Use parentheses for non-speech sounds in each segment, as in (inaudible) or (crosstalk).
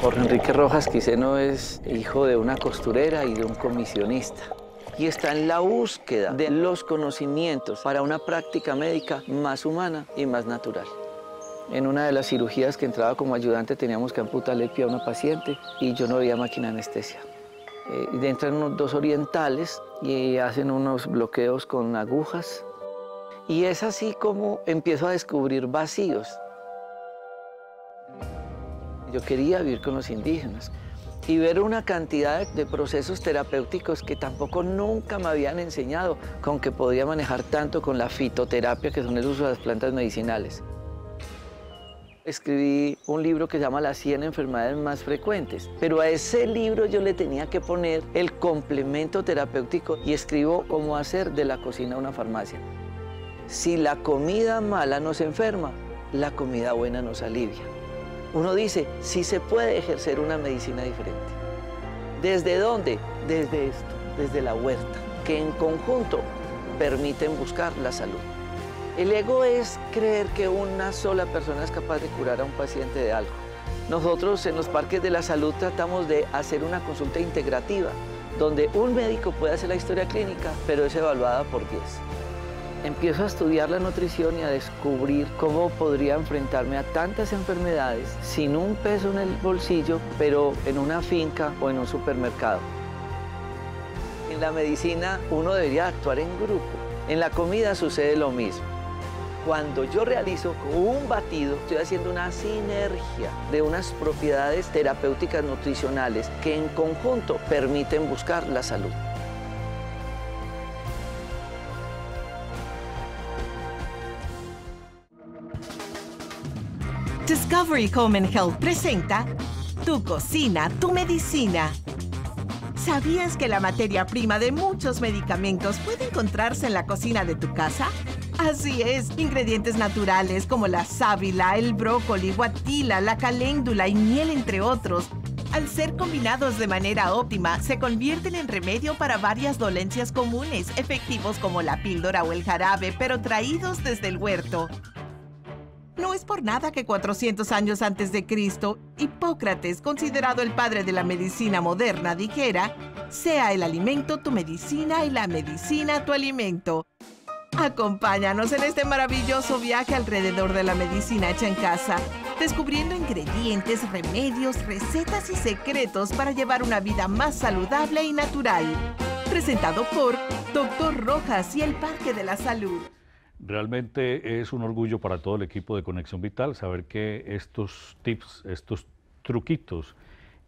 Jorge Enrique Rojas Quiseno es hijo de una costurera y de un comisionista y está en la búsqueda de los conocimientos para una práctica médica más humana y más natural. En una de las cirugías que entraba como ayudante teníamos que amputarle el pie a una paciente y yo no había máquina de anestesia. Eh, entran unos dos orientales y hacen unos bloqueos con agujas y es así como empiezo a descubrir vacíos yo quería vivir con los indígenas y ver una cantidad de, procesos terapéuticos que tampoco nunca me habían enseñado, con que podía manejar tanto con la fitoterapia, que son el uso de las plantas medicinales. Escribí un libro que se llama Las 100 enfermedades más frecuentes, pero a ese libro yo le tenía que poner el complemento terapéutico y escribo cómo hacer de la cocina una farmacia. Si la comida mala nos enferma, la comida buena nos alivia uno dice, si se puede ejercer una medicina diferente. ¿Desde dónde? Desde esto, desde la huerta, que en conjunto permiten buscar la salud. El ego es creer que una sola persona es capaz de curar a un paciente de algo. Nosotros en los parques de la salud tratamos de hacer una consulta integrativa, donde un médico puede hacer la historia clínica, pero es evaluada por 10. Empiezo a estudiar la nutrición y a descubrir cómo podría enfrentarme a tantas enfermedades sin un peso en el bolsillo, pero en una finca o en un supermercado. En la medicina uno debería actuar en grupo. En la comida sucede lo mismo. Cuando yo realizo un batido, estoy haciendo una sinergia de unas propiedades terapéuticas nutricionales que en conjunto permiten buscar la salud. Discovery Home Health presenta Tu cocina, tu medicina. ¿Sabías que la materia prima de muchos medicamentos puede encontrarse en la cocina de tu casa? Así es, ingredientes naturales como la sábila, el brócoli, guatila, la caléndula y miel, entre otros. Al ser combinados de manera óptima, se convierten en remedio para varias dolencias comunes, efectivos como la píldora o el jarabe, pero traídos desde el huerto. No es por nada que 400 años antes de Cristo, Hipócrates, considerado el padre de la medicina moderna, dijera, sea el alimento tu medicina y la medicina tu alimento. Acompáñanos en este maravilloso viaje alrededor de la medicina hecha en casa, descubriendo ingredientes, remedios, recetas y secretos para llevar una vida más saludable y natural. Presentado por Doctor Rojas y el Parque de la Salud. Realmente es un orgullo para todo el equipo de Conexión Vital saber que estos tips, estos truquitos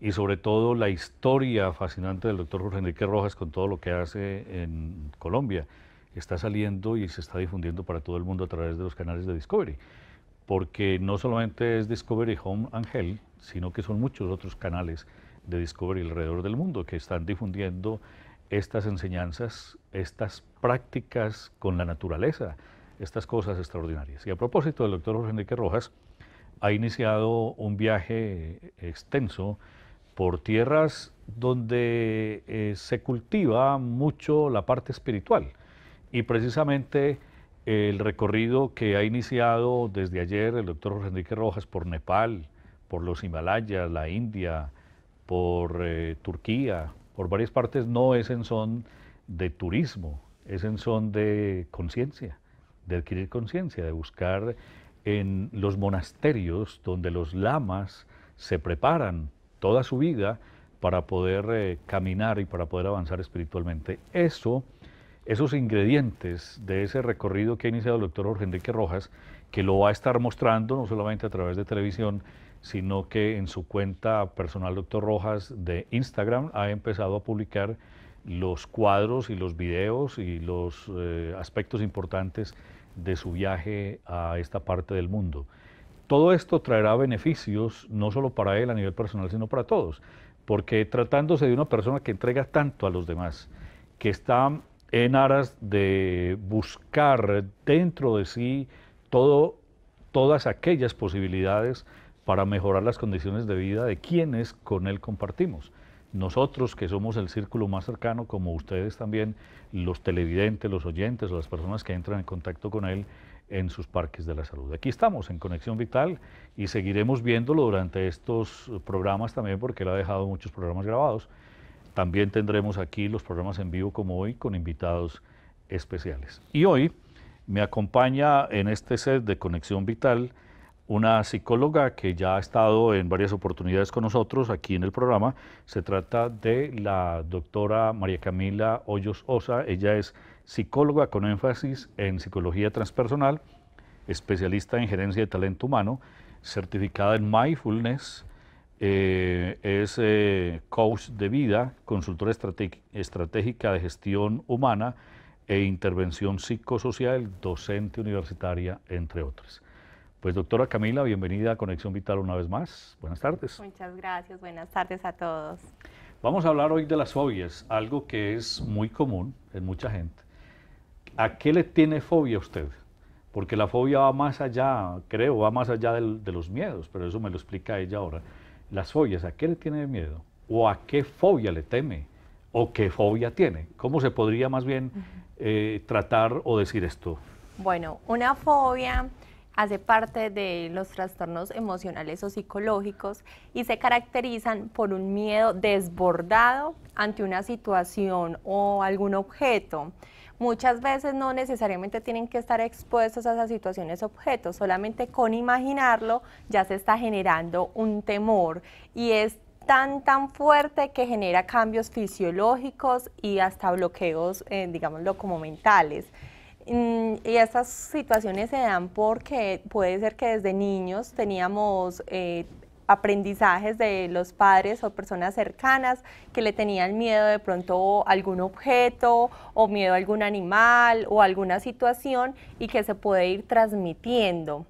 y sobre todo la historia fascinante del doctor Jorge Enrique Rojas con todo lo que hace en Colombia está saliendo y se está difundiendo para todo el mundo a través de los canales de Discovery. Porque no solamente es Discovery Home Angel, sino que son muchos otros canales de Discovery alrededor del mundo que están difundiendo estas enseñanzas, estas prácticas con la naturaleza, estas cosas extraordinarias. Y a propósito, el doctor Jorge Enrique Rojas ha iniciado un viaje extenso por tierras donde eh, se cultiva mucho la parte espiritual. Y precisamente eh, el recorrido que ha iniciado desde ayer el doctor Jorge Enrique Rojas por Nepal, por los Himalayas, la India, por eh, Turquía, por varias partes, no es en son de turismo, es en son de conciencia, de adquirir conciencia, de buscar en los monasterios donde los lamas se preparan toda su vida para poder eh, caminar y para poder avanzar espiritualmente. Eso, esos ingredientes de ese recorrido que ha iniciado el doctor Jorge Enrique Rojas, que lo va a estar mostrando no solamente a través de televisión, sino que en su cuenta personal doctor Rojas de Instagram ha empezado a publicar los cuadros y los videos y los eh, aspectos importantes de su viaje a esta parte del mundo. Todo esto traerá beneficios no solo para él a nivel personal, sino para todos, porque tratándose de una persona que entrega tanto a los demás, que está en aras de buscar dentro de sí todo, todas aquellas posibilidades para mejorar las condiciones de vida de quienes con él compartimos nosotros que somos el círculo más cercano, como ustedes también, los televidentes, los oyentes o las personas que entran en contacto con él en sus parques de la salud. Aquí estamos en Conexión Vital y seguiremos viéndolo durante estos programas también porque él ha dejado muchos programas grabados. También tendremos aquí los programas en vivo como hoy con invitados especiales. Y hoy me acompaña en este set de Conexión Vital una psicóloga que ya ha estado en varias oportunidades con nosotros aquí en el programa. Se trata de la doctora María Camila Hoyos Osa. Ella es psicóloga con énfasis en psicología transpersonal, especialista en gerencia de talento humano, certificada en mindfulness, eh, es eh, coach de vida, consultora estratégica de gestión humana e intervención psicosocial, docente universitaria, entre otras. Pues doctora Camila, bienvenida a Conexión Vital una vez más. Buenas tardes. Muchas gracias, buenas tardes a todos. Vamos a hablar hoy de las fobias, algo que es muy común en mucha gente. ¿A qué le tiene fobia usted? Porque la fobia va más allá, creo, va más allá de los miedos, pero eso me lo explica ella ahora. Las fobias, ¿a qué le tiene miedo? ¿O a qué fobia le teme? ¿O qué fobia tiene? ¿Cómo se podría más bien eh, tratar o decir esto? Bueno, una fobia hace parte de los trastornos emocionales o psicológicos y se caracterizan por un miedo desbordado ante una situación o algún objeto. Muchas veces no necesariamente tienen que estar expuestos a esas situaciones objetos, solamente con imaginarlo ya se está generando un temor y es tan tan fuerte que genera cambios fisiológicos y hasta bloqueos, eh, digámoslo como mentales. Mm, y estas situaciones se dan porque puede ser que desde niños teníamos eh, aprendizajes de los padres o personas cercanas que le tenían miedo de pronto a algún objeto o miedo a algún animal o alguna situación y que se puede ir transmitiendo.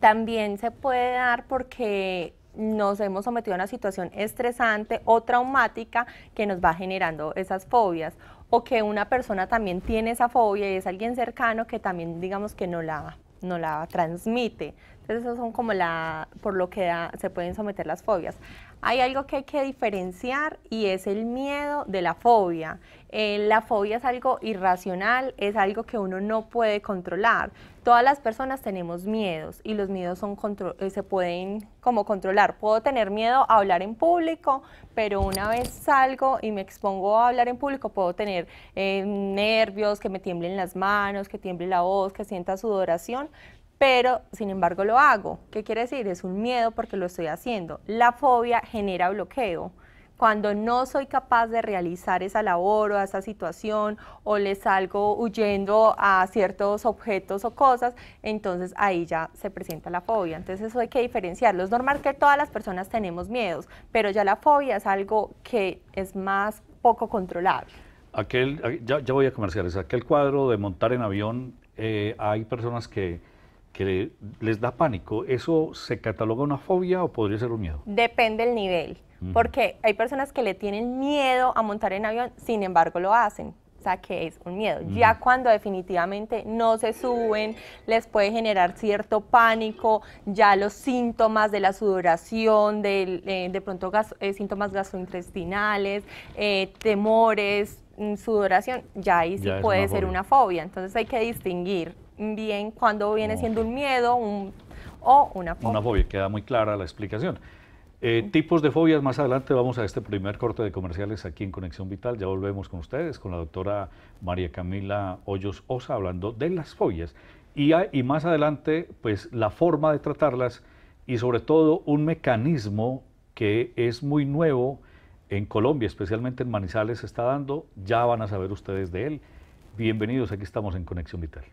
También se puede dar porque nos hemos sometido a una situación estresante o traumática que nos va generando esas fobias o que una persona también tiene esa fobia y es alguien cercano que también digamos que no la, no la transmite, entonces, son como la, por lo que ah, se pueden someter las fobias. Hay algo que hay que diferenciar y es el miedo de la fobia. Eh, la fobia es algo irracional, es algo que uno no puede controlar. Todas las personas tenemos miedos y los miedos son eh, se pueden como controlar. Puedo tener miedo a hablar en público, pero una vez salgo y me expongo a hablar en público, puedo tener eh, nervios, que me tiemblen las manos, que tiemble la voz, que sienta sudoración, pero sin embargo lo hago. ¿Qué quiere decir? Es un miedo porque lo estoy haciendo. La fobia genera bloqueo. Cuando no soy capaz de realizar esa labor o esa situación o le salgo huyendo a ciertos objetos o cosas, entonces ahí ya se presenta la fobia. Entonces eso hay que diferenciarlo. Es normal que todas las personas tenemos miedos, pero ya la fobia es algo que es más poco controlable. Aquel, ya, voy a comercializar, aquel cuadro de montar en avión, eh, hay personas que que les da pánico, ¿eso se cataloga una fobia o podría ser un miedo? Depende el nivel, porque hay personas que le tienen miedo a montar en avión, sin embargo lo hacen. O sea, que es un miedo. Ya cuando definitivamente no se suben, les puede generar cierto pánico, ya los síntomas de la sudoración, eh, de, pronto eh, síntomas gastrointestinales, eh, temores, mm, sudoración, ya ahí sí puede ser una fobia. Entonces hay que distinguir bien cuando viene siendo un miedo o una fobia. Una fobia, queda muy clara la explicación. Eh, tipos de fobias, más adelante vamos a este primer corte de comerciales aquí en Conexión Vital. Ya volvemos con ustedes, con la doctora María Camila Hoyos Osa, hablando de las fobias. Y, y más adelante, pues la forma de tratarlas y sobre todo un mecanismo que es muy nuevo en Colombia, especialmente en Manizales, se está dando. Ya van a saber ustedes de él. Bienvenidos, aquí estamos en Conexión Vital.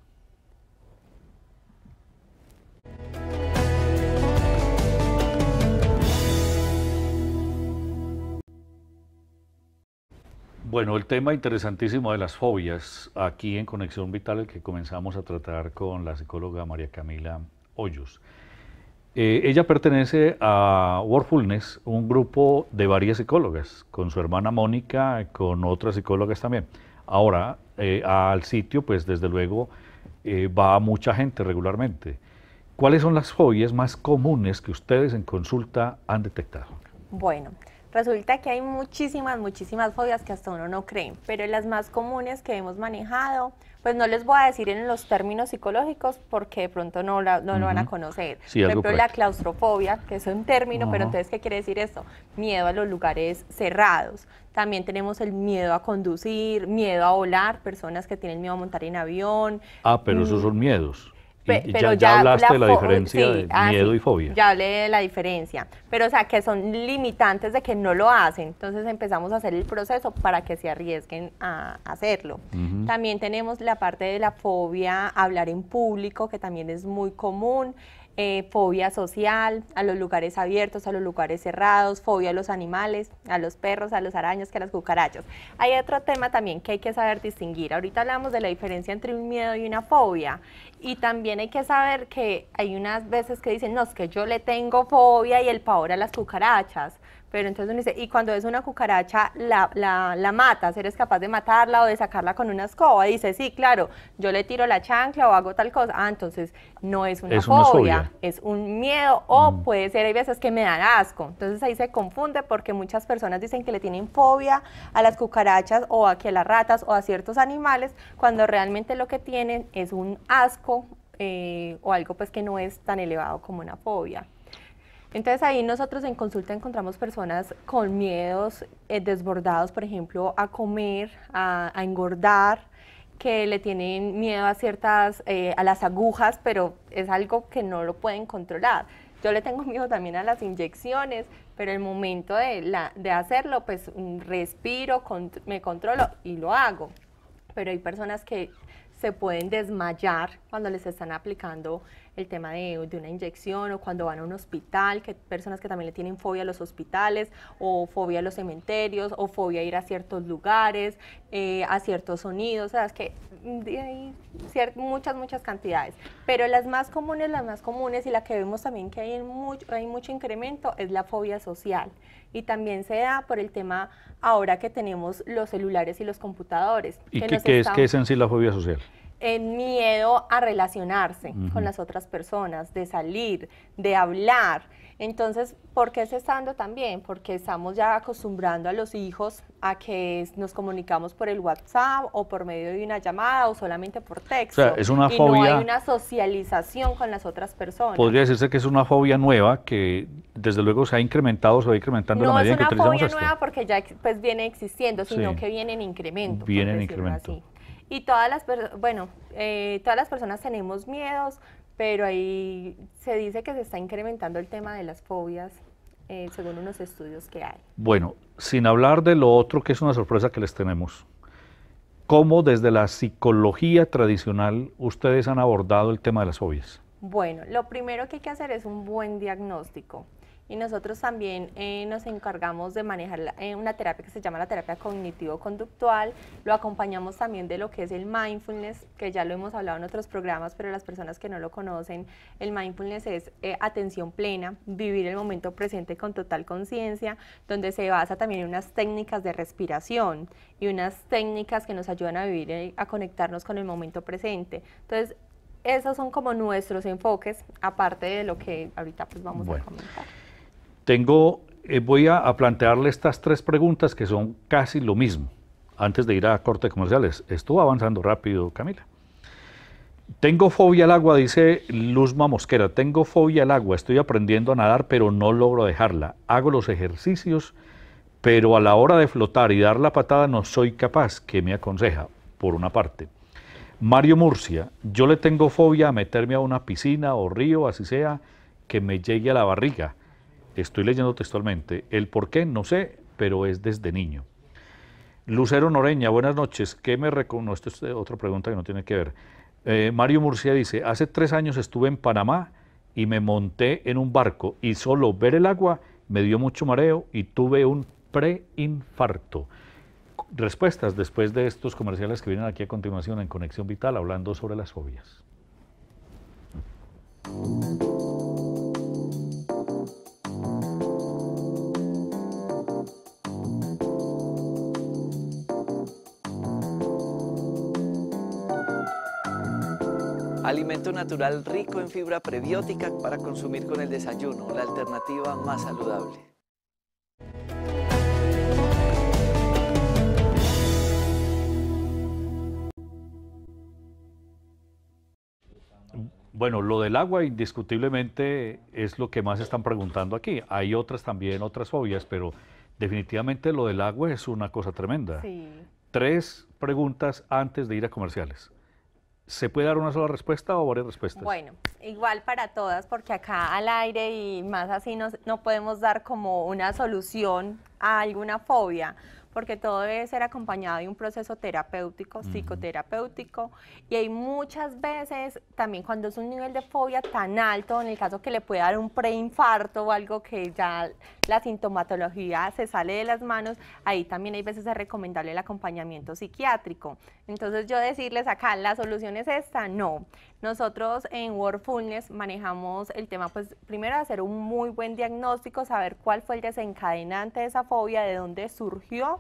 Bueno, el tema interesantísimo de las fobias, aquí en Conexión Vital, el que comenzamos a tratar con la psicóloga María Camila Hoyos. Eh, ella pertenece a Warfulness, un grupo de varias psicólogas, con su hermana Mónica, con otras psicólogas también. Ahora, eh, al sitio, pues desde luego eh, va mucha gente regularmente. ¿Cuáles son las fobias más comunes que ustedes en consulta han detectado? Bueno, Resulta que hay muchísimas, muchísimas fobias que hasta uno no cree, pero las más comunes que hemos manejado, pues no les voy a decir en los términos psicológicos porque de pronto no, no lo van a conocer. Por ejemplo, la claustrofobia, que es un término, pero entonces, ¿qué quiere decir esto? Miedo a los lugares cerrados. También tenemos el miedo a conducir, miedo a volar, personas que tienen miedo a montar en avión. Ah, pero esos mm. son miedos pero ya, hablaste la de la diferencia de ah, miedo y fobia. Ya hablé de la diferencia, pero o sea, que son limitantes de que no lo hacen. Entonces empezamos a hacer el proceso para que se arriesguen a hacerlo. También tenemos la parte de la fobia, hablar en público, que también es muy común. Eh, fobia social, a los lugares abiertos, a los lugares cerrados, fobia a los animales, a los perros, a los arañas, que a las cucarachas. Hay otro tema también que hay que saber distinguir. Ahorita hablamos de la diferencia entre un miedo y una fobia. Y también hay que saber que hay unas veces que dicen, no, es que yo le tengo fobia y el pavor a las cucarachas. Pero entonces uno dice, y cuando es una cucaracha, la, la, la, matas, eres capaz de matarla o de sacarla con una escoba. Dice, sí, claro, yo le tiro la chancla o hago tal cosa. Ah, entonces no es una, fobia, es un miedo o mm. puede ser, hay veces que me dan asco. Entonces ahí se confunde porque muchas personas dicen que le tienen fobia a las cucarachas o a que las ratas o a ciertos animales, cuando realmente lo que tienen es un asco eh, o algo pues que no es tan elevado como una fobia. Entonces ahí nosotros en consulta encontramos personas con miedos eh, desbordados, por ejemplo, a comer, a, engordar, que le tienen miedo a ciertas, eh, a las agujas, pero es algo que no lo pueden controlar. Yo le tengo (laughs) miedo también a las inyecciones, pero el momento de, la, de hacerlo, pues mm, respiro, me controlo y lo hago. Pero hay personas que se pueden desmayar cuando les están aplicando el tema de, una inyección o cuando van a un hospital, que personas que también le tienen fobia a los hospitales o fobia a los cementerios o fobia a ir a ciertos lugares, eh, a ciertos sonidos, o sea, que hay muchas, muchas cantidades. Pero las más comunes, las más comunes y la que vemos también que hay, mucho, hay mucho incremento es la fobia social y también se da por el tema ahora que tenemos los celulares y los computadores. ¿Y es, qué es en sí la fobia social? el miedo a relacionarse con las otras personas, de salir, de hablar. Entonces, ¿por qué se está también? Porque estamos ya acostumbrando a los hijos a que nos comunicamos por el WhatsApp o por medio de una llamada o solamente por texto. O sea, es una y fobia. No hay una socialización con las otras personas. Podría decirse que es una fobia nueva que desde luego se ha incrementado, se va incrementando no la medida que utilizamos No es una fobia nueva porque ya pues, viene existiendo, sino que viene en incremento. Viene en incremento. Y todas las personas, bueno, eh, todas las personas tenemos miedos, pero ahí se dice que se está incrementando el tema de las fobias. Eh, según unos estudios que hay. Bueno, sin hablar de lo otro que es una sorpresa que les tenemos, ¿cómo desde la psicología tradicional ustedes han abordado el tema de las fobias? Bueno, lo primero que hay que hacer es un buen diagnóstico y nosotros también eh, nos encargamos de manejar eh, una terapia que se llama la terapia cognitivo-conductual, lo acompañamos también de lo que es el mindfulness, que ya lo hemos hablado en otros programas, pero las personas que no lo conocen, el mindfulness es eh, atención plena, vivir el momento presente con total conciencia, donde se basa también en unas técnicas de respiración y unas técnicas que nos ayudan a vivir, a conectarnos con el momento presente. Entonces, esos son como nuestros enfoques, aparte de lo que ahorita pues vamos a comentar. Tengo, eh, voy a, plantearle estas tres preguntas que son casi lo mismo, antes de ir a corte comerciales. Estuvo avanzando rápido, Camila. Tengo fobia al agua, dice Luzma Mosquera. Tengo fobia al agua, estoy aprendiendo a nadar, pero no logro dejarla. Hago los ejercicios, pero a la hora de flotar y dar la patada no soy capaz. ¿Qué me aconseja? Por una parte. Mario Murcia, yo le tengo fobia a meterme a una piscina o río, así sea, que me llegue a la barriga estoy leyendo textualmente, el por qué no sé, pero es desde niño. Lucero Noreña, buenas noches. ¿Qué me recono? Esta es eh, otra pregunta que no tiene que ver. Eh, Mario Murcia dice, hace tres años estuve en Panamá y me monté en un barco y solo ver el agua me dio mucho mareo y tuve un preinfarto. Respuestas después de estos comerciales que vienen aquí a continuación en Conexión Vital hablando sobre las fobias. Alimento natural rico en fibra prebiótica para consumir con el desayuno, la alternativa más saludable. Bueno, lo del agua indiscutiblemente es lo que más están preguntando aquí. Hay otras también, otras fobias, pero definitivamente lo del agua es una cosa tremenda. Tres preguntas antes de ir a comerciales. ¿Se puede dar una sola respuesta o varias respuestas? Bueno, igual para todas, porque acá al aire y más así no, no podemos dar como una solución a alguna fobia, porque todo debe ser acompañado de un proceso terapéutico, psicoterapéutico, y hay muchas veces también cuando es un nivel de fobia tan alto, en el caso que le puede dar un preinfarto o algo que ya la sintomatología se sale de las manos, ahí también hay veces es recomendable el acompañamiento psiquiátrico. Entonces yo decirles acá, la solución es esta, no. Nosotros en Warfulness manejamos el tema, pues primero hacer un muy buen diagnóstico, saber cuál fue el desencadenante de esa fobia, de dónde surgió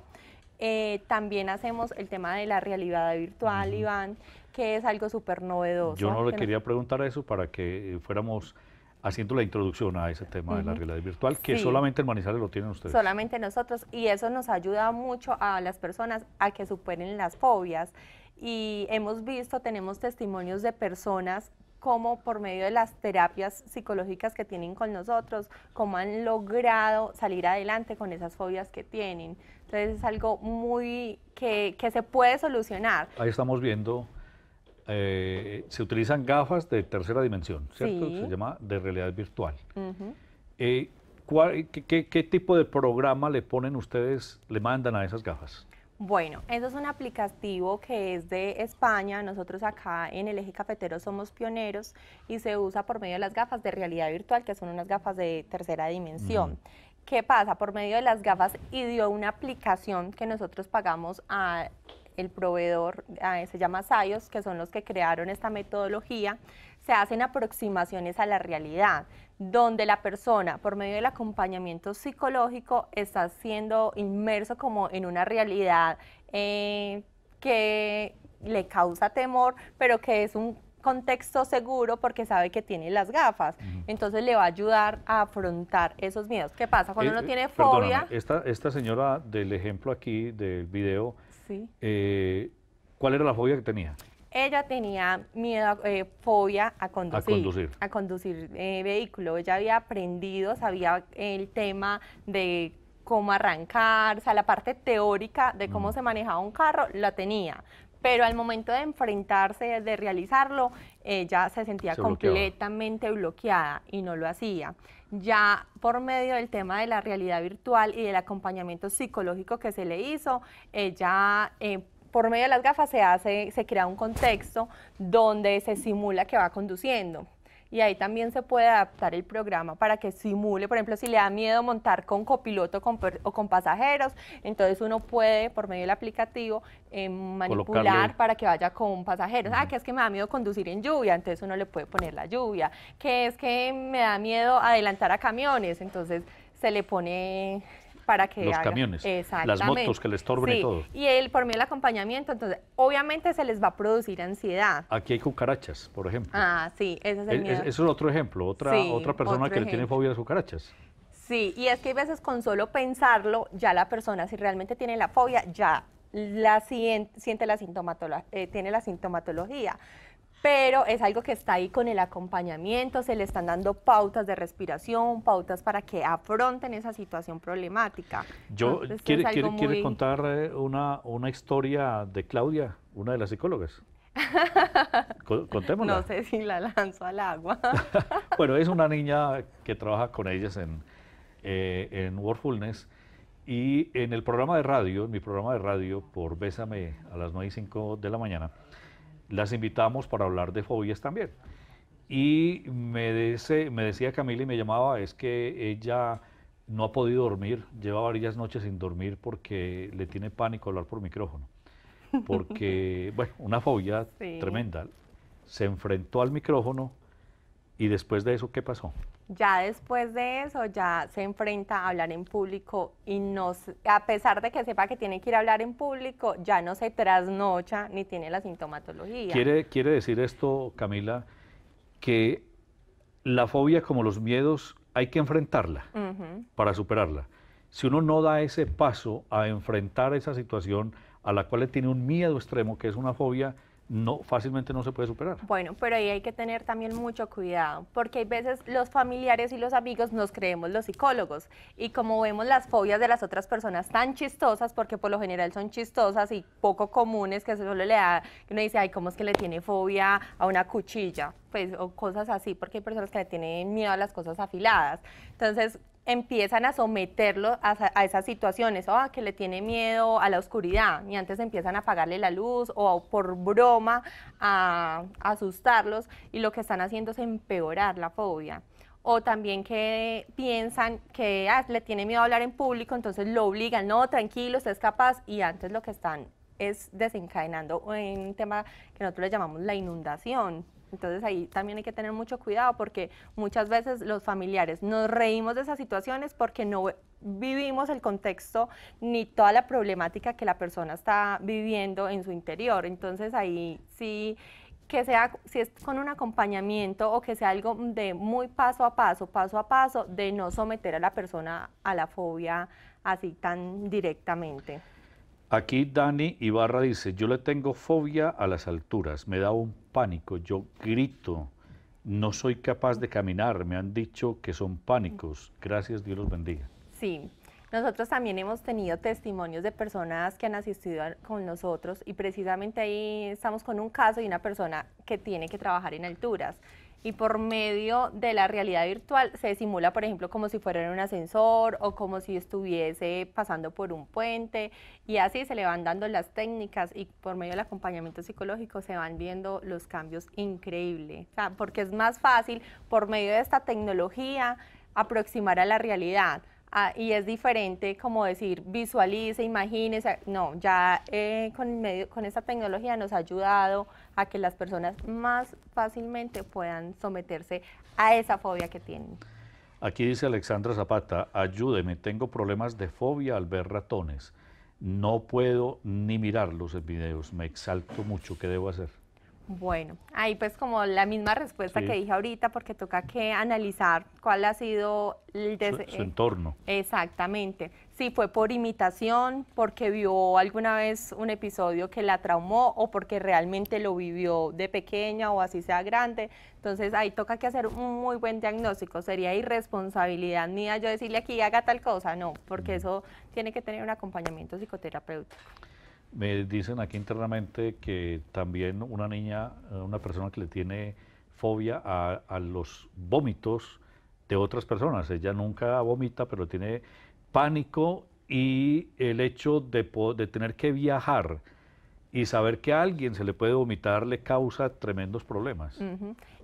eh, también hacemos el tema de la realidad virtual, Iván, que es algo súper novedoso. Yo no le quería preguntar eso para que eh, fuéramos haciendo la introducción a ese tema de la realidad virtual, que solamente el Manizales lo tienen ustedes. Solamente nosotros, y eso nos ayuda mucho a las personas a que superen las fobias. Y hemos visto, tenemos testimonios de personas cómo por medio de las terapias psicológicas que tienen con nosotros, cómo han logrado salir adelante con esas fobias que tienen. Entonces es algo muy que, que se puede solucionar. Ahí estamos viendo, eh, se utilizan gafas de tercera dimensión, ¿cierto? Se llama de realidad virtual. Eh, qué, tipo de programa le ponen ustedes, le mandan a esas gafas? Bueno, eso es un aplicativo que es de España. Nosotros acá en el eje cafetero somos pioneros y se usa por medio de las gafas de realidad virtual, que son unas gafas de tercera dimensión. Mm. ¿Qué pasa? Por medio de las gafas y dio una aplicación que nosotros pagamos a el proveedor, se llama Sayos, que son los que crearon esta metodología se hacen aproximaciones a la realidad, donde la persona, por medio del acompañamiento psicológico, está siendo inmerso como en una realidad eh, que le causa temor, pero que es un contexto seguro porque sabe que tiene las gafas. Entonces le va a ayudar a afrontar esos miedos. ¿Qué pasa cuando eh, uno eh, tiene fobia? Esta, esta señora del ejemplo aquí, del video, ¿Sí? ¿cuál era la fobia que tenía? ella tenía miedo, eh, fobia a conducir. A conducir. Eh, vehículo. Ella había aprendido, sabía el tema de cómo arrancar, o sea, la parte teórica de cómo mm. se manejaba un carro, la tenía. Pero al momento de enfrentarse, de realizarlo, ella se sentía completamente bloqueada y no lo hacía. Ya por medio del tema de la realidad virtual y del acompañamiento psicológico que se le hizo, ella... Eh, por medio de las gafas se hace, se crea un contexto donde se simula que va conduciendo. Y ahí también se puede adaptar el programa para que simule, por ejemplo, si le da miedo montar con copiloto o con pasajeros, entonces uno puede, por medio del aplicativo, eh, manipular para que vaya con pasajeros. Ah, que es que me da miedo conducir en lluvia, entonces uno le puede poner la lluvia. Que es que me da miedo adelantar a camiones, entonces se le pone para que los camiones, las motos que les estorben y todo. Y él por mí el acompañamiento, entonces obviamente se les va a producir ansiedad. Aquí hay cucarachas, por ejemplo. Ah, sí, ese es el eh, eso es otro ejemplo, otra otra persona que tiene fobia a cucarachas. Sí, y es que hay veces con solo pensarlo, ya la persona si realmente tiene la fobia, ya la siente, siente la sintomatología, eh, tiene la sintomatología pero es algo que está ahí con el acompañamiento, se le están dando pautas de respiración, pautas para que afronten esa situación problemática. Yo contar eh, una, historia de Claudia, una de las psicólogas. (laughs) Contémosla. No sé si la lanzo al agua. (laughs) bueno, es una niña que trabaja con ellas en, eh, en Workfulness y en el programa de radio, en mi programa de radio por Bésame a las 9 y 5 de la mañana, las invitamos para hablar de fobias también. Y me, me decía Camila y me llamaba, es que ella no ha podido dormir, lleva varias noches sin dormir porque le tiene pánico hablar por micrófono. Porque, (laughs) bueno, una fobia tremenda. Se enfrentó al micrófono, ¿Y después de eso qué pasó? Ya después de eso ya se enfrenta a hablar en público y no, a pesar de que sepa que tiene que ir a hablar en público, ya no se trasnocha ni tiene la sintomatología. Quiere, quiere decir esto, Camila, que la fobia como los miedos hay que enfrentarla para superarla. Si uno no da ese paso a enfrentar esa situación a la cual le tiene un miedo extremo, que es una fobia, no, fácilmente no se puede superar. Bueno, pero ahí hay que tener también mucho cuidado, porque hay veces los familiares y los amigos nos creemos los psicólogos, y como vemos las fobias de las otras personas tan chistosas, porque por lo general son chistosas y poco comunes, que solo le da, uno dice, ay, ¿cómo es que le tiene fobia a una cuchilla? Pues, o cosas así, porque hay personas que le tienen miedo a las cosas afiladas. Entonces, empiezan a someterlo a, esas situaciones, o ah, que le tiene miedo a la oscuridad, y antes empiezan a apagarle la luz o por broma a, asustarlos, y lo que están haciendo es empeorar la fobia o también que piensan que ah, le tiene miedo a hablar en público, entonces lo obligan, no, tranquilo, usted es capaz, y antes lo que están es desencadenando un tema que nosotros le llamamos la inundación, entonces ahí también hay que tener mucho cuidado porque muchas veces los familiares nos reímos de esas situaciones porque no vivimos el contexto ni toda la problemática que la persona está viviendo en su interior. Entonces ahí sí que sea, si es con un acompañamiento o que sea algo de muy paso a paso, paso a paso, de no someter a la persona a la fobia así tan directamente. Aquí Dani Ibarra dice, yo le tengo fobia a las alturas, me da un pánico, yo grito, no soy capaz de caminar, me han dicho que son pánicos. Gracias, Dios los bendiga. Sí, nosotros también hemos tenido testimonios de personas que han asistido con nosotros y precisamente ahí estamos con un caso de una persona que tiene que trabajar en alturas y por medio de la realidad virtual se simula, por ejemplo, como si fuera en un ascensor o como si estuviese pasando por un puente y así se le van dando las técnicas y por medio del acompañamiento psicológico se van viendo los cambios increíbles, porque es más fácil por medio de esta tecnología aproximar a la realidad. Ah, y es diferente como decir visualice, imagínese, no, ya eh, con, esa con esta tecnología nos ha ayudado a que las personas más fácilmente puedan someterse a esa fobia que tienen. Aquí dice Alexandra Zapata, ayúdeme, tengo problemas de fobia al ver ratones. No puedo ni mirarlos en videos, me exalto mucho, ¿qué debo hacer? Bueno, ahí pues como la misma respuesta que dije ahorita, porque toca que analizar cuál ha sido el su, eh, entorno. Exactamente. Si fue por imitación, porque vio alguna vez un episodio que la traumó o porque realmente lo vivió de pequeña o así sea grande. Entonces ahí toca que hacer un muy buen diagnóstico. Sería irresponsabilidad mía yo decirle aquí haga tal cosa, no, porque mm. eso tiene que tener un acompañamiento psicoterapéutico. Me dicen aquí internamente que también una niña, eh, una persona que le tiene fobia a, los vómitos de otras personas. Ella nunca vomita, pero tiene pánico y el hecho de, tener que viajar y saber que a alguien se le puede vomitar le causa tremendos problemas.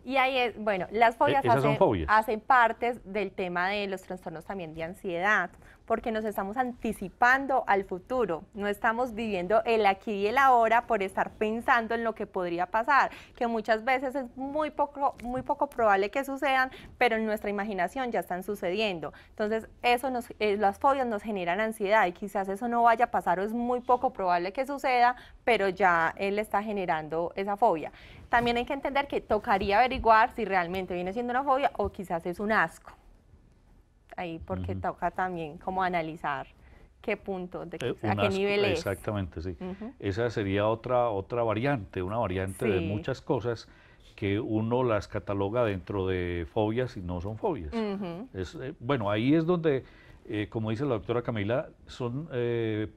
Y ahí es, bueno, las fobias, hacen, hacen parte del tema de los trastornos también de ansiedad, porque nos estamos anticipando al futuro, no estamos viviendo el aquí y el ahora por estar pensando en lo que podría pasar, que muchas veces es muy poco, muy poco probable que sucedan, pero en nuestra imaginación ya están sucediendo. Entonces, eso eh, las fobias nos generan ansiedad y quizás eso no vaya a pasar o es muy poco probable que suceda, pero ya él está generando esa fobia. También hay que entender que tocaría averiguar si realmente viene siendo una fobia o quizás es un asco ahí porque toca también como analizar qué punto, de, eh, a qué nivel es. Exactamente, sí. Esa sería otra, otra variante, una variante de muchas cosas que uno las cataloga dentro de fobias y no son fobias. es, eh, bueno, ahí es donde, eh, como dice la doctora Camila, son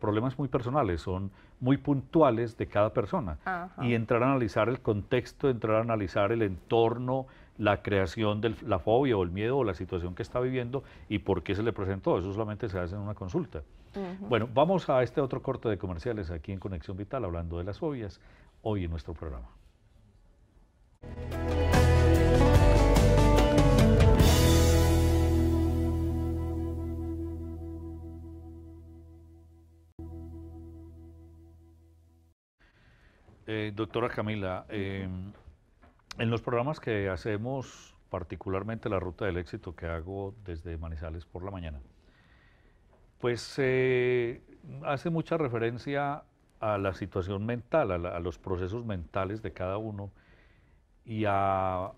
problemas muy personales, son muy puntuales de cada persona. Y entrar a analizar el contexto, entrar a analizar el entorno, la creación de la fobia o el miedo o la situación que está viviendo y por qué se le presentó. Eso solamente se hace en una consulta. Bueno, vamos a este otro corte de comerciales aquí en Conexión Vital, hablando de las fobias, hoy en nuestro programa. Eh, doctora Camila, eh, en los programas que hacemos, particularmente la ruta del éxito que hago desde Manizales por la mañana, pues se hace mucha referencia a la situación mental, a, los procesos mentales de cada uno y a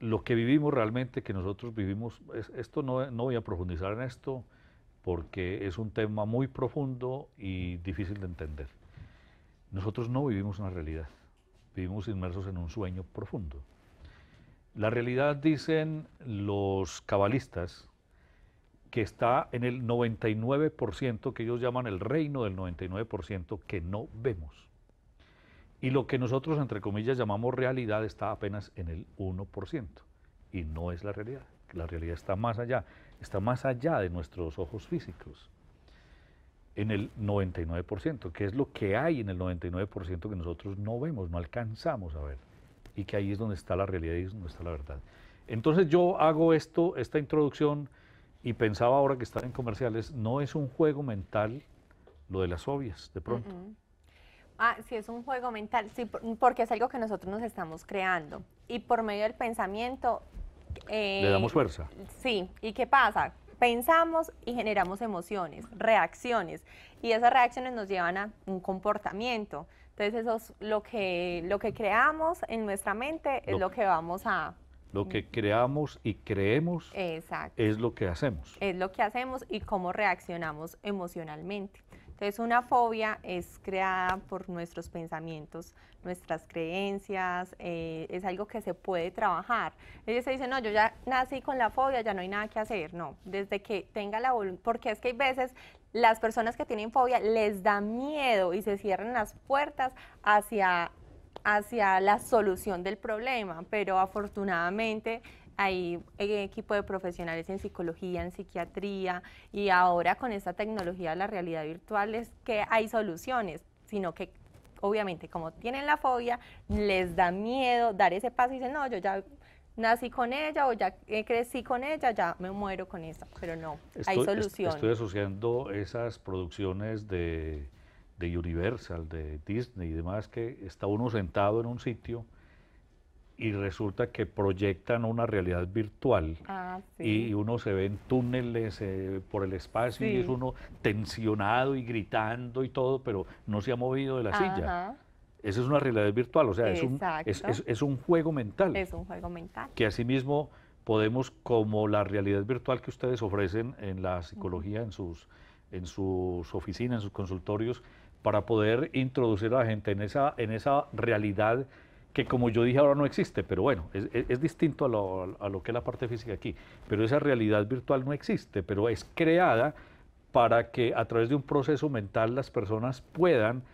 lo que vivimos realmente, que nosotros vivimos. esto no, no voy a profundizar en esto porque es un tema muy profundo y difícil de entender. Nosotros no vivimos una realidad vivimos inmersos en un sueño profundo. La realidad, dicen los cabalistas, que está en el 99% que ellos llaman el reino del 99% que no vemos. Y lo que nosotros, entre comillas, llamamos realidad está apenas en el 1%. Y no es la realidad. La realidad está más allá. Está más allá de nuestros ojos físicos en el 99%, que es lo que hay en el 99% que nosotros no vemos, no alcanzamos a ver, y que ahí es donde está la realidad y es donde está la verdad. Entonces yo hago esto, esta introducción, y pensaba ahora que estaba en comerciales, no es un juego mental lo de las obvias, de pronto. Ah, sí, es un juego mental, sí, porque es algo que nosotros nos estamos creando. Y por medio del pensamiento... Le damos eh, fuerza. Sí, ¿y qué pasa? pensamos y generamos emociones, reacciones, y esas reacciones nos llevan a un comportamiento. Entonces eso es lo que, lo que creamos en nuestra mente, es lo, que vamos a... Lo que creamos y creemos es lo que hacemos. Es lo que hacemos y cómo reaccionamos emocionalmente. Entonces una fobia es creada por nuestros pensamientos, nuestras creencias, eh, es algo que se puede trabajar. Ellos se dicen, no, yo ya nací con la fobia, ya no hay nada que hacer. No, desde que tenga la voluntad, porque es que hay veces las personas que tienen fobia les da miedo y se cierran las puertas hacia hacia la solución del problema, pero afortunadamente hay eh, equipo de profesionales en psicología, en psiquiatría y ahora con esta tecnología de la realidad virtual es que hay soluciones, sino que obviamente como tienen la fobia, les da miedo dar ese paso y dicen, no, yo ya nací con ella o ya eh, crecí con ella, ya me muero con esa, pero no, hay soluciones. estoy asociando esas producciones de Universal, de Disney y demás, que está uno sentado en un sitio y resulta que proyectan una realidad virtual ah, y uno se ve en túneles eh, por el espacio y es uno tensionado y gritando y todo, pero no se ha movido de la silla. Esa es una realidad virtual, o sea, es un, un, juego mental. Es un juego mental. Que asimismo podemos, como la realidad virtual que ustedes ofrecen en la psicología, en sus, en sus oficinas, en sus consultorios, para poder introducir a la gente en esa, en esa realidad que como yo dije ahora no existe, pero bueno, es, distinto a lo, a lo, que es la parte física aquí, pero esa realidad virtual no existe, pero es creada para que a través de un proceso mental las personas puedan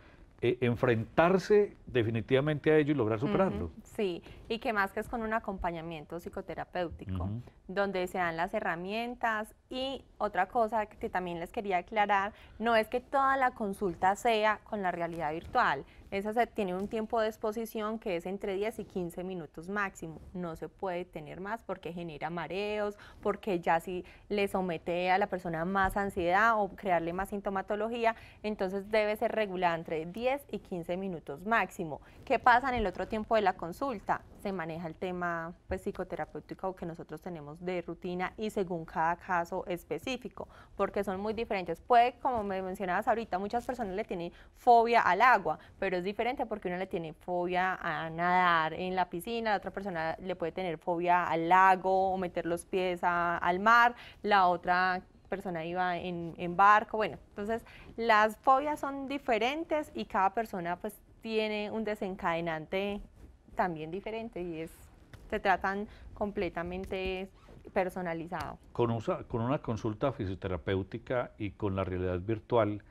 eh, enfrentarse definitivamente a ello y lograr superarlo. sí, y que más que es con un acompañamiento psicoterapéutico, donde se dan las herramientas y otra cosa que también les quería aclarar, no es que toda la consulta sea con la realidad virtual, esa tiene un tiempo de exposición que es entre 10 y 15 minutos máximo, no se puede tener más porque genera mareos, porque ya si le somete a la persona más ansiedad o crearle más sintomatología, entonces debe ser regulada entre 10 y 15 minutos máximo. ¿Qué pasa en el otro tiempo de la consulta? se maneja el tema pues, psicoterapéutico que nosotros tenemos de rutina y según cada caso específico, porque son muy diferentes. Puede, como me mencionabas ahorita, muchas personas le tienen fobia al agua, pero es diferente porque uno le tiene fobia a nadar en la piscina, la otra persona le puede tener fobia al lago o meter los pies al mar, la otra persona iba en, en barco, bueno, entonces las fobias son diferentes y cada persona pues tiene un desencadenante también diferente y es, se tratan completamente personalizado. Con, usa, con una consulta fisioterapéutica y con la realidad virtual,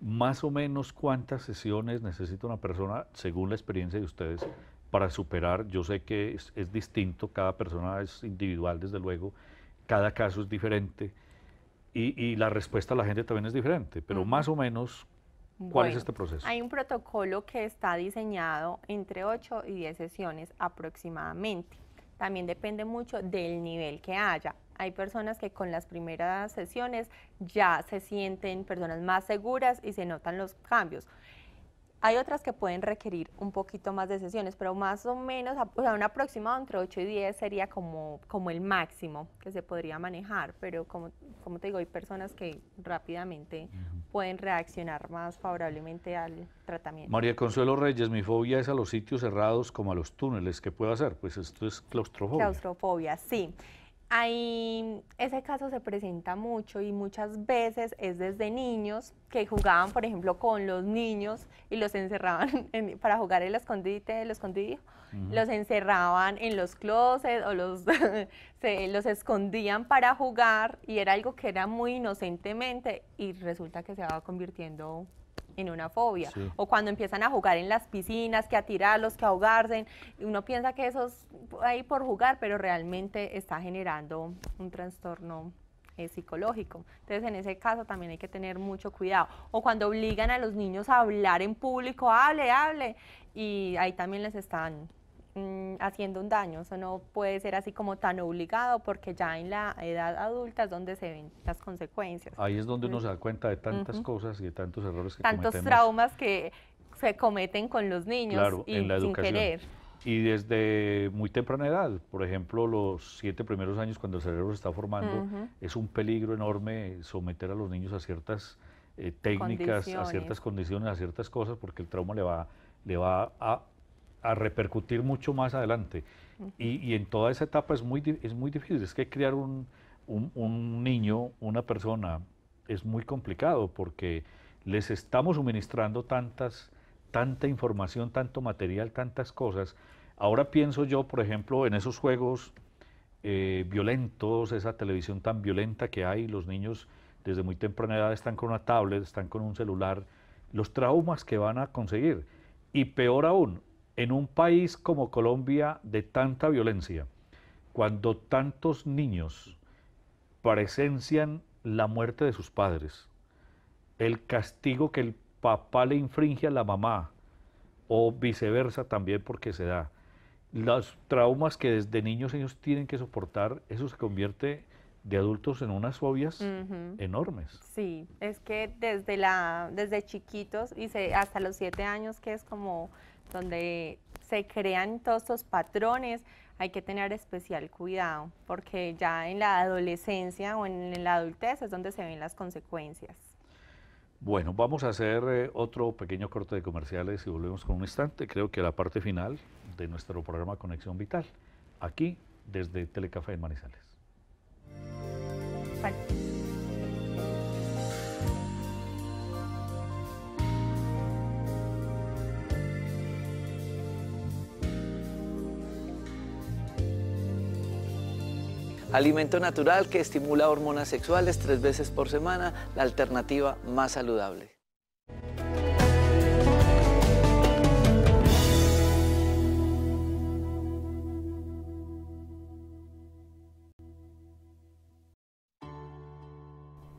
más o menos cuántas sesiones necesita una persona, según la experiencia de ustedes, para superar, yo sé que es, es distinto, cada persona es individual desde luego, cada caso es diferente y, y la respuesta a la gente también es diferente, pero más o menos ¿Cuál es este proceso? Hay un protocolo que está diseñado entre 8 y 10 sesiones aproximadamente. También depende mucho del nivel que haya. Hay personas que con las primeras sesiones ya se sienten personas más seguras y se notan los cambios. Hay otras que pueden requerir un poquito más de sesiones, pero más o menos, o sea, un aproximado entre 8 y 10 sería como, como el máximo que se podría manejar, pero como, como te digo, hay personas que rápidamente pueden reaccionar más favorablemente al tratamiento. María Consuelo Reyes, mi fobia es a los sitios cerrados como a los túneles, ¿qué puedo hacer? Pues esto es claustrofobia. Claustrofobia, sí. Ahí ese caso se presenta mucho y muchas veces es desde niños que jugaban, por ejemplo, con los niños y los encerraban (laughs) para jugar el escondite, el escondidillo, los encerraban en los closets o los, (laughs) se, los escondían para jugar y era algo que era muy inocentemente y resulta que se va convirtiendo en una fobia. O cuando empiezan a jugar en las piscinas, que a tirarlos, que a ahogarse. Uno piensa que eso es ahí por jugar, pero realmente está generando un trastorno eh, psicológico. Entonces, en ese caso también hay que tener mucho cuidado. O cuando obligan a los niños a hablar en público, hable, hable. Y ahí también les están Mm, haciendo un daño. Eso no puede ser así como tan obligado porque ya en la edad adulta es donde se ven las consecuencias. Ahí es donde uno se da cuenta de tantas cosas y de tantos errores que Tantos traumas que se cometen con los niños y sin querer. Y desde muy temprana edad, por ejemplo, los siete primeros años cuando el cerebro se está formando, es un peligro enorme someter a los niños a ciertas eh, técnicas, a ciertas condiciones, a ciertas cosas, porque el trauma le va, le va a a repercutir mucho más adelante. y, en toda esa etapa es muy, es muy difícil. Es que crear un, un, niño, una persona, es muy complicado porque les estamos suministrando tantas, tanta información, tanto material, tantas cosas. Ahora pienso yo, por ejemplo, en esos juegos eh, violentos, esa televisión tan violenta que hay, los niños desde muy temprana edad están con una tablet, están con un celular, los traumas que van a conseguir. Y peor aún, en un país como Colombia de tanta violencia, cuando tantos niños presencian la muerte de sus padres, el castigo que el papá le infringe a la mamá, o viceversa también porque se da, los traumas que desde niños ellos tienen que soportar, eso se convierte de adultos en unas fobias enormes. Sí, es que desde la desde chiquitos hasta los siete años que es como donde se crean todos estos patrones, hay que tener especial cuidado, porque ya en la adolescencia o en la adultez es donde se ven las consecuencias. Bueno, vamos a hacer eh, otro pequeño corte de comerciales y volvemos con un instante, creo que la parte final de nuestro programa Conexión Vital, aquí desde Telecafé de Manizales. Alimento natural que estimula hormonas sexuales tres veces por semana, la alternativa más saludable.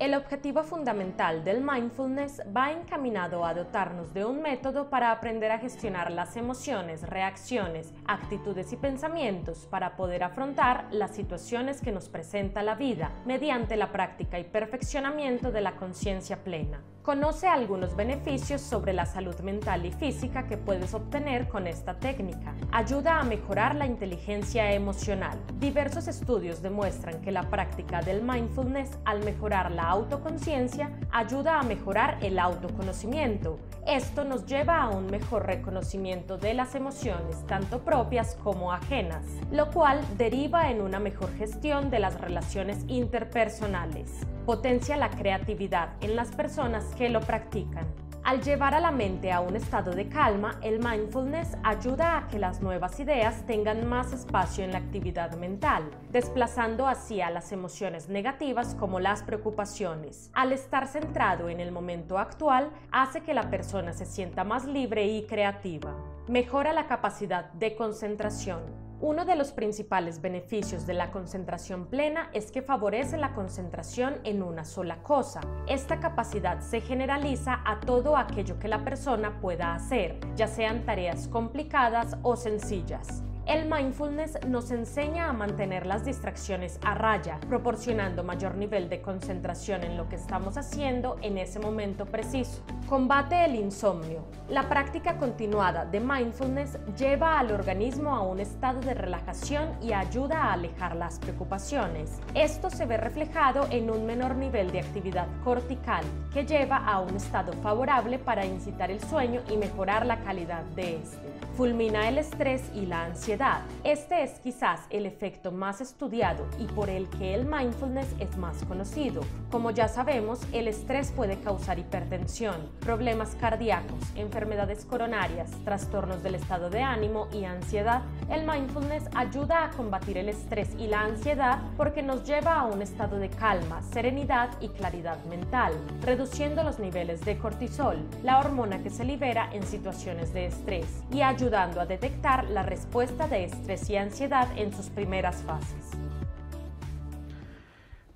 El objetivo fundamental del mindfulness va encaminado a dotarnos de un método para aprender a gestionar las emociones, reacciones, actitudes y pensamientos para poder afrontar las situaciones que nos presenta la vida mediante la práctica y perfeccionamiento de la conciencia plena. Conoce algunos beneficios sobre la salud mental y física que puedes obtener con esta técnica. Ayuda a mejorar la inteligencia emocional. Diversos estudios demuestran que la práctica del mindfulness al mejorar la autoconciencia ayuda a mejorar el autoconocimiento. Esto nos lleva a un mejor reconocimiento de las emociones, tanto propias como ajenas, lo cual deriva en una mejor gestión de las relaciones interpersonales. Potencia la creatividad en las personas que lo practican. Al llevar a la mente a un estado de calma, el mindfulness ayuda a que las nuevas ideas tengan más espacio en la actividad mental, desplazando así a las emociones negativas como las preocupaciones. Al estar centrado en el momento actual, hace que la persona se sienta más libre y creativa. Mejora la capacidad de concentración. Uno de los principales beneficios de la concentración plena es que favorece la concentración en una sola cosa. Esta capacidad se generaliza a todo aquello que la persona pueda hacer, ya sean tareas complicadas o sencillas. El mindfulness nos enseña a mantener las distracciones a raya, proporcionando mayor nivel de concentración en lo que estamos haciendo en ese momento preciso. Combate el insomnio. La práctica continuada de mindfulness lleva al organismo a un estado de relajación y ayuda a alejar las preocupaciones. Esto se ve reflejado en un menor nivel de actividad cortical, que lleva a un estado favorable para incitar el sueño y mejorar la calidad de este. Fulmina el estrés y la ansiedad este es quizás el efecto más estudiado y por el que el mindfulness es más conocido. Como ya sabemos, el estrés puede causar hipertensión, problemas cardíacos, enfermedades coronarias, trastornos del estado de ánimo y ansiedad. El mindfulness ayuda a combatir el estrés y la ansiedad porque nos lleva a un estado de calma, serenidad y claridad mental, reduciendo los niveles de cortisol, la hormona que se libera en situaciones de estrés, y ayudando a detectar la respuesta de estrés y ansiedad en sus primeras fases.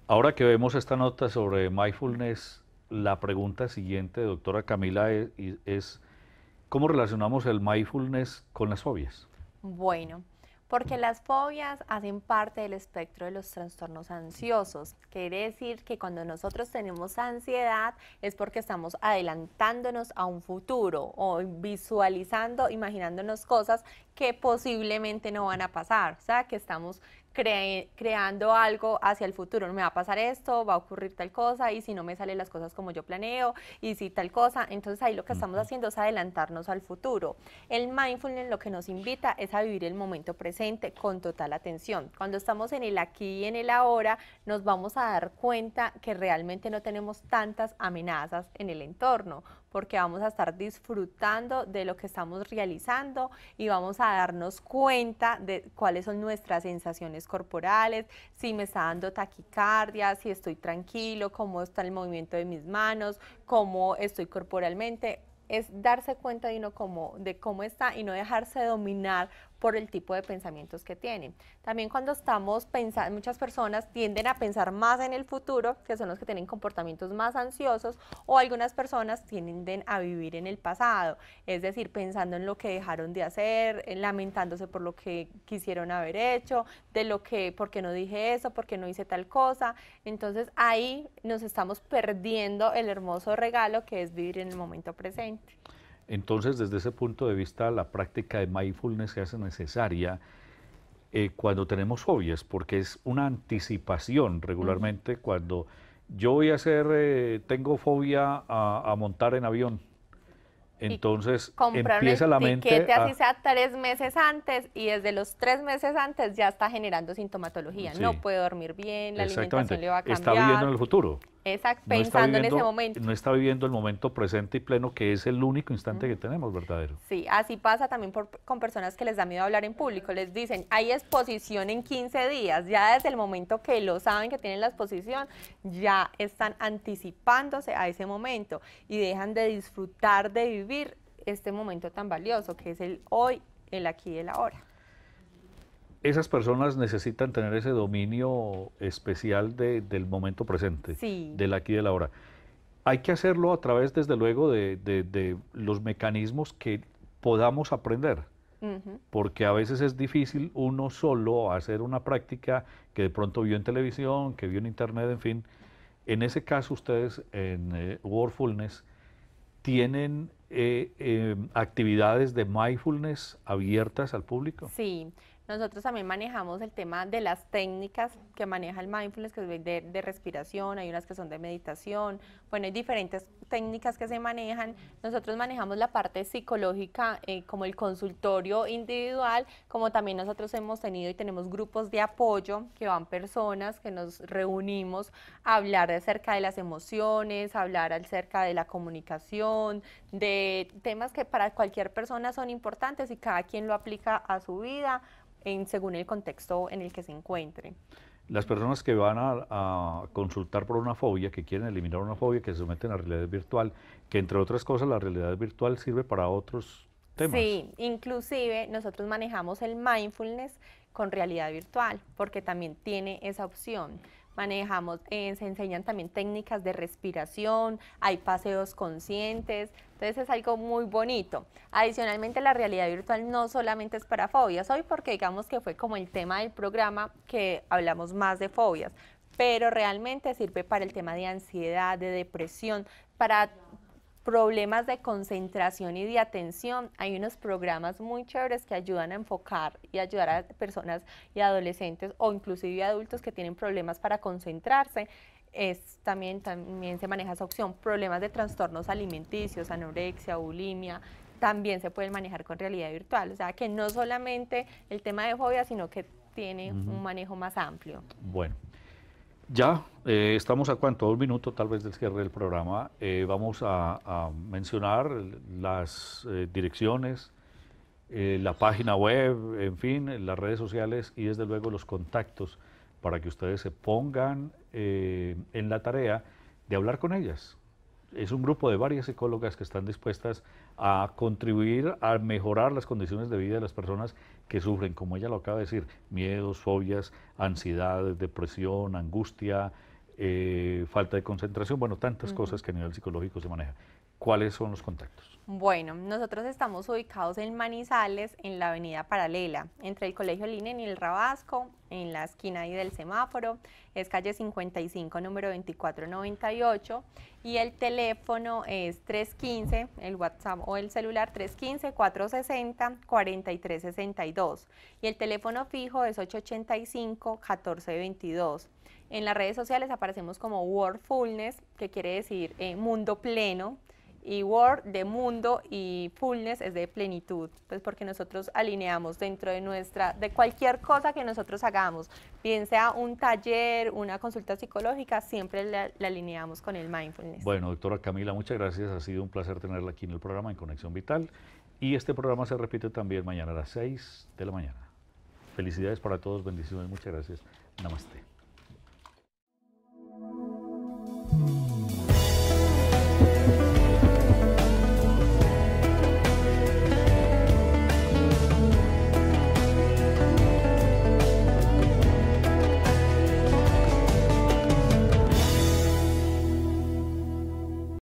Ahora que vemos esta nota sobre mindfulness, la pregunta siguiente, doctora Camila, es, es ¿cómo relacionamos el mindfulness con las fobias? Bueno, porque las fobias hacen parte del espectro de los trastornos ansiosos. Quiere decir que cuando nosotros tenemos ansiedad es porque estamos adelantándonos a un futuro o visualizando, imaginándonos cosas que posiblemente no van a pasar, o sea, que estamos creando algo hacia el futuro. Me va a pasar esto, va a ocurrir tal cosa, y si no me salen las cosas como yo planeo, y si tal cosa. Entonces ahí lo que estamos haciendo es adelantarnos al futuro. El mindfulness lo que nos invita es a vivir el momento presente con total atención. Cuando estamos en el aquí y en el ahora, nos vamos a dar cuenta que realmente no tenemos tantas amenazas en el entorno porque vamos a estar disfrutando de lo que estamos realizando y vamos a darnos cuenta de cuáles son nuestras sensaciones corporales, si me está dando taquicardia, si estoy tranquilo, cómo está el movimiento de mis manos, cómo estoy corporalmente es darse cuenta de cómo, de cómo está y no dejarse dominar por el tipo de pensamientos que tienen. También cuando estamos pensando, muchas personas tienden a pensar más en el futuro, que son los que tienen comportamientos más ansiosos, o algunas personas tienden a vivir en el pasado, es decir, pensando en lo que dejaron de hacer, eh, lamentándose por lo que quisieron haber hecho, de lo que, por qué no dije eso, por qué no hice tal cosa. Entonces ahí nos estamos perdiendo el hermoso regalo que es vivir en el momento presente. Entonces, desde ese punto de vista, la práctica de mindfulness se hace necesaria eh, cuando tenemos fobias, porque es una anticipación regularmente cuando yo voy a hacer, eh, tengo fobia a, montar en avión. Entonces empieza la mente. así sea tres meses antes y desde los tres meses antes ya está generando sintomatología. No puede dormir bien, la alimentación le va a cambiar. Está viviendo en el futuro pensando en ese momento. No está viviendo el momento presente y pleno, que es el único instante que tenemos, verdadero. Sí, así pasa también con personas que les da miedo hablar en público. Les dicen, hay exposición en 15 días. Ya desde el momento que lo saben que tienen la exposición, ya están anticipándose a ese momento y dejan de disfrutar de vivir este momento tan valioso que es el hoy, el aquí y el ahora esas personas necesitan tener ese dominio especial del momento presente, del aquí y del ahora. Hay que hacerlo a través, desde luego, de, los mecanismos que podamos aprender, porque a veces es difícil uno solo hacer una práctica que de pronto vio en televisión, que vio en internet, en fin. En ese caso, ustedes en eh, Wordfulness tienen eh, eh, actividades de mindfulness abiertas al público. Sí. Nosotros también manejamos el tema de las técnicas que maneja el mindfulness, que es de, respiración, hay unas que son de meditación, bueno, hay diferentes técnicas que se manejan. Nosotros manejamos la parte psicológica eh, como el consultorio individual, como también nosotros hemos tenido y tenemos grupos de apoyo que van personas que nos reunimos a hablar acerca de las emociones, hablar acerca de la comunicación, de temas que para cualquier persona son importantes y cada quien lo aplica a su vida según el contexto en el que se encuentre. Las personas que van a, consultar por una fobia, que quieren eliminar una fobia, que se someten a realidad virtual, que entre otras cosas la realidad virtual sirve para otros temas. Sí, inclusive nosotros manejamos el mindfulness con realidad virtual, porque también tiene esa opción manejamos, eh, se enseñan también técnicas de respiración, hay paseos conscientes, entonces es algo muy bonito. Adicionalmente la realidad virtual no solamente es para fobias, hoy porque digamos que fue como el tema del programa que hablamos más de fobias, pero realmente sirve para el tema de ansiedad, de depresión, para problemas de concentración y de atención, hay unos programas muy chéveres que ayudan a enfocar y ayudar a personas y adolescentes o inclusive adultos que tienen problemas para concentrarse. Es, también, también se maneja esa opción. Problemas de trastornos alimenticios, anorexia, bulimia, también se pueden manejar con realidad virtual. O sea, que no solamente el tema de fobia, sino que tiene un manejo más amplio. Bueno, ya, eh, estamos a cuánto, un minuto tal vez del cierre del programa. Eh, vamos a, mencionar las eh, direcciones, la página web, en fin, las redes sociales y desde luego los contactos para que ustedes se pongan en la tarea de hablar con ellas. Es un grupo de varias psicólogas que están dispuestas a contribuir a mejorar las condiciones de vida de las personas que sufren, como ella lo acaba de decir, miedos, fobias, ansiedades, depresión, angustia, eh, falta de concentración, bueno, tantas cosas que a nivel psicológico se maneja. ¿Cuáles son los contactos? Bueno, nosotros estamos ubicados en Manizales, en la avenida paralela, entre el Colegio Linen y el Rabasco, en la esquina ahí del semáforo, es calle 55, número 2498, y el teléfono es 315, el WhatsApp o el celular 315-460-4362, y el teléfono fijo es 885-1422. En las redes sociales aparecemos como Wordfulness, que quiere decir eh, mundo pleno, y Word de mundo y fullness es de plenitud, pues porque nosotros alineamos dentro de nuestra, de cualquier cosa que nosotros hagamos, bien sea un taller, una consulta psicológica, siempre la, alineamos con el mindfulness. Bueno, doctora Camila, muchas gracias, ha sido un placer tenerla aquí en el programa en Conexión Vital y este programa se repite también mañana a las 6 de la mañana. Felicidades para todos, bendiciones, muchas gracias, namaste.